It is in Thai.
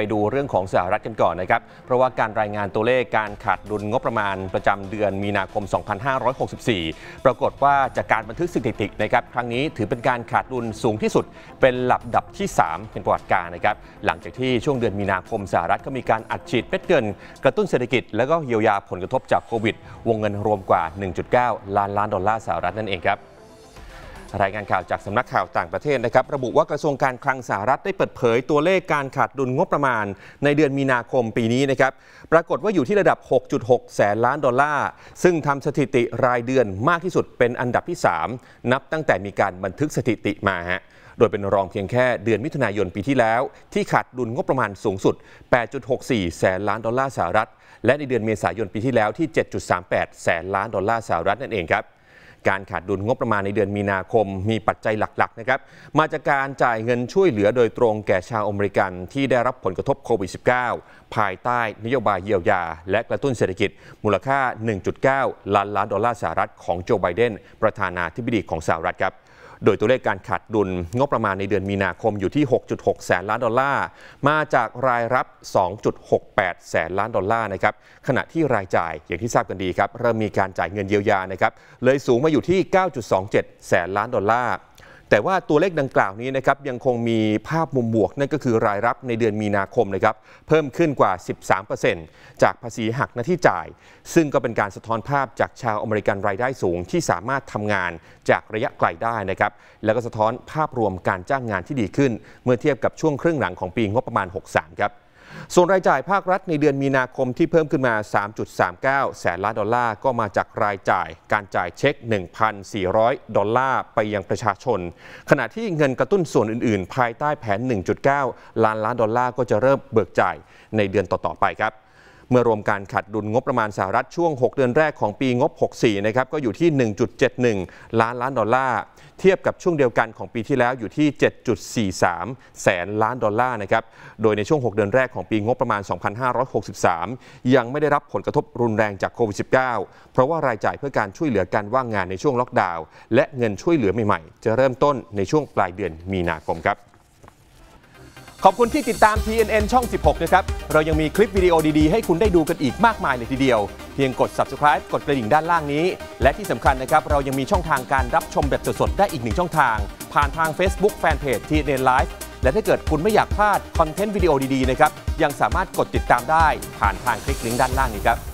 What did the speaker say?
ไปดูเรื่องของสหรัฐกันก่อนนะครับ เพราะว่าการรายงานตัวเลขการขาดดุลงบประมาณประจำเดือนมีนาคม 2564 ปรากฏว่าจากการบันทึกสถิตินะครับครั้งนี้ถือเป็นการขาดดุลสูงที่สุดเป็นลำดับที่3เป็นประวัติการนะครับ หลังจากที่ช่วงเดือนมีนาคมสหรัฐก็มีการอัดฉีดเม็ดเงิน กระตุ้นเศรษฐกิจแล้วก็เยียวยาผลกระทบจากโควิด วงเงินรวมกว่า 1.9 ล้านล้านดอลลาร์สหรัฐนั่นเองครับรายงานข่าวจากสำนักข่าวต่างประเทศนะครับระบุว่ากระทรวงการคลังสหรัฐได้เปิดเผยตัวเลขการขาดดุลงบประมาณ ในเดือนมีนาคมปีนี้นะครับปรากฏว่าอยู่ที่ระดับ 6.6 แสนล้านดอลลาร์ซึ่งทำสถิติรายเดือนมากที่สุดเป็นอันดับที่ 3 นับตั้งแต่มีการบันทึกสถิติมาฮะโดยเป็นรองเพียงแค่เดือนมิถุนายนปีที่แล้ว ที่ขาดดุลงบประมาณสูงสุด 8.64 แสนล้านดอลลาร์สหรัฐ และในเดือนเมษายนปีที่แล้วที่ 7.38 แสนล้านดอลลาร์สหรัฐนั่นเองครับการขาดดุลงบประมาณในเดือนมีนาคม มีปัจจัยหลักๆนะครับ มาจากการจ่ายเงินช่วยเหลือโดยตรงแก่ชาวอเมริกันที่ได้รับผลกระทบโควิด -19 ภายใต้นโยบายเยียวยา และกระตุ้นเศรษฐกิจ มูลค่า 1.9 ล้านล้านดอลลาร์สหรัฐ ของโจไบเดนประธานาธิบดีของสหรัฐครับโดยตัวเลขการขาดดุลงบประมาณในเดือนมีนาคมอยู่ที่ 6.6 แสนล้านดอลลาร์มาจากรายรับ 2.68 แสนล้านดอลลาร์นะครับขณะที่รายจ่ายอย่างที่ทราบกันดีครับเริ่มมีการจ่ายเงินเยียวยานะครับเลยสูงมาอยู่ที่ 9.27 แสนล้านดอลลาร์แต่ว่าตัวเลขดังกล่าวนี้นะครับยังคงมีภาพมุมบวกนั่นก็คือรายรับในเดือนมีนาคมนะครับเพิ่มขึ้นกว่า 13%จากภาษีหักหน้าที่จ่าย ซึ่งก็เป็นการสะท้อนภาพจากชาวอเมริกันรายได้สูงที่สามารถทำงานจากระยะไกลได้นะครับแล้วก็สะท้อนภาพรวมการจ้างงานที่ดีขึ้น เมื่อเทียบกับช่วงครึ่งหลังของปีงบประมาณ 63 ครับส่วนรายจ่ายภาครัฐในเดือนมีนาคมที่เพิ่มขึ้นมา 3.39 แสนล้านดอลลาร์ก็มาจากรายจ่ายการจ่ายเช็ค 1,400 ดอลลาร์ไปยังประชาชน ขณะที่เงินกระตุ้นส่วนอื่นๆ ภายใต้แผน 1.9 ล้านล้านดอลลาร์ก็จะเริ่มเบิกจ่ายในเดือนต่อๆไปครับเมื่อรวมการขัดดุลงบประมาณสหรัฐช่วง 6 เดือนแรกของปีงบ 64 นะครับก็อยู่ที่ 1.71 ล้านล้านดอลลาร์เทียบกับช่วงเดียวกันของปีที่แล้วอยู่ที่ 7.43 แสนล้านดอลลาร์นะครับโดยในช่วง 6 เดือนแรกของปีงบประมาณ 2563ยังไม่ได้รับผลกระทบรุนแรงจากโควิด -19 เพราะว่ารายจ่ายเพื่อการช่วยเหลือการว่างงานในช่วงล็อกดาวน์และเงินช่วยเหลือใหม่ๆ จะเริ่มต้นในช่วงปลายเดือนมีนาคมครับขอบคุณที่ติดตาม TNN ช่อง 16 นะครับ เรายังมีคลิปวิดีโอดี ๆให้คุณได้ดูกันอีกมากมายเลยทีเดียว เพียงกด subscribe กดกระดิ่งด้านล่างนี้ และที่สำคัญนะครับ เรายังมีช่องทางการรับชมแบบสดๆได้อีกหนึ่งช่องทาง ผ่านทาง Facebook Fanpage TNN Live และถ้าเกิดคุณไม่อยากพลาดคอนเทนต์วิดีโอดี ๆ นะครับ ยังสามารถกดติดตามได้ผ่านทางคลิกลิงก์ด้านล่างนี้ครับ